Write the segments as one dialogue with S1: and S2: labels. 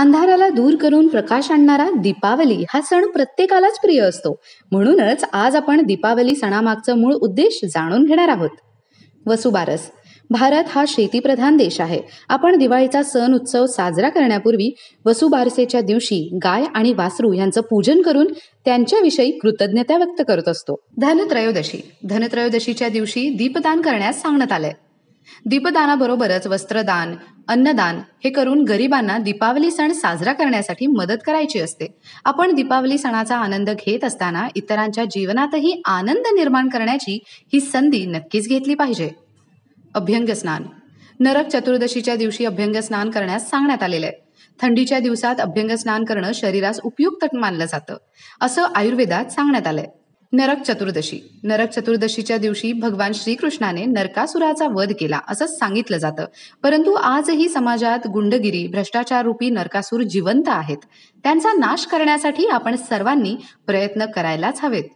S1: अंधाराला दूर करून प्रकाश आणणारा दीपावली हा सण प्रत्येकालाच प्रिय असतो म्हणूनच आज आपण दीपावली सणामागचं मूळ उद्देश जाणून घेणार आहोत वसुबारस भारत हा शेतीप्रधान देश आहे आपण दिवाळीचा सण उत्सव साजरा करण्यापूर्वी वसुबारसेच्या दिवशी गाय आणि वासरू यांचं पूजन करून त्यांच्याविषयी कृतज्ञता व्यक्त करत असतो धनत्रयोदशी धनत्रयोदशीच्या दिवशी दीपदान करण्यास सांगण्यात आलंय दीपदानाबरोबरच वस्त्रदान अन्नदान हे करून गरिबांना दीपावली सण साजरा करण्यासाठी मदत करायची असते आपण दीपावली सणाचा आनंद घेत असताना इतरांच्या जीवनातही आनंद निर्माण करण्याची ही संधी नक्कीच घेतली पाहिजे अभ्यंग स्नान नरक चतुर्दशीच्या दिवशी अभ्यंग स्नान करण्यास सांगण्यात आलेले थंडीच्या दिवसात स्नान करणं शरीरास उपयुक्त मानलं जातं असं आयुर्वेदात सांगण्यात आलंय नरक चतुर्दशी नरक चतुर्दशीच्या दिवशी भगवान श्रीकृष्णाने नरकासुराचा वध केला असं सांगितलं जातं परंतु आजही समाजात गुंडगिरी भ्रष्टाचार रूपी नरकासूर जिवंत आहेत त्यांचा नाश करण्यासाठी आपण सर्वांनी प्रयत्न करायलाच हवेत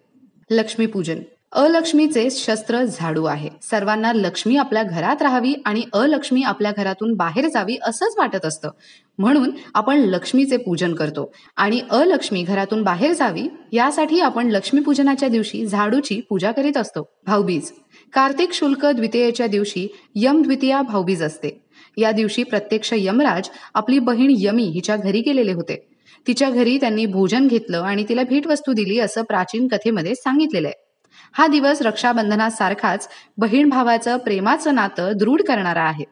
S1: लक्ष्मीपूजन अलक्ष्मीचे शस्त्र झाडू आहे सर्वांना लक्ष्मी आपल्या घरात राहावी आणि अलक्ष्मी आपल्या घरातून बाहेर जावी असंच वाटत असतं म्हणून आपण लक्ष्मीचे पूजन करतो आणि अलक्ष्मी घरातून बाहेर जावी यासाठी आपण लक्ष्मीपूजनाच्या दिवशी झाडूची पूजा करीत असतो भाऊबीज कार्तिक शुल्क द्वितीयेच्या दिवशी यम द्वितीया भाऊबीज असते या दिवशी प्रत्यक्ष यमराज आपली बहीण यमी हिच्या घरी गेलेले होते तिच्या घरी त्यांनी भोजन घेतलं आणि तिला भेटवस्तू दिली असं प्राचीन कथेमध्ये सांगितलेलं आहे हा दिवस रक्षाबंधनासारखाच बहीण भावाचं प्रेमाचं नातं दृढ करणारा आहे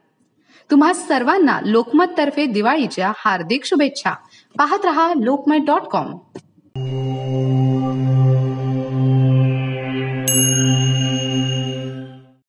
S1: तुम्हा सर्वांना लोकमत तर्फे दिवाळीच्या हार्दिक शुभेच्छा पाहत रहा लोकमत डॉट कॉम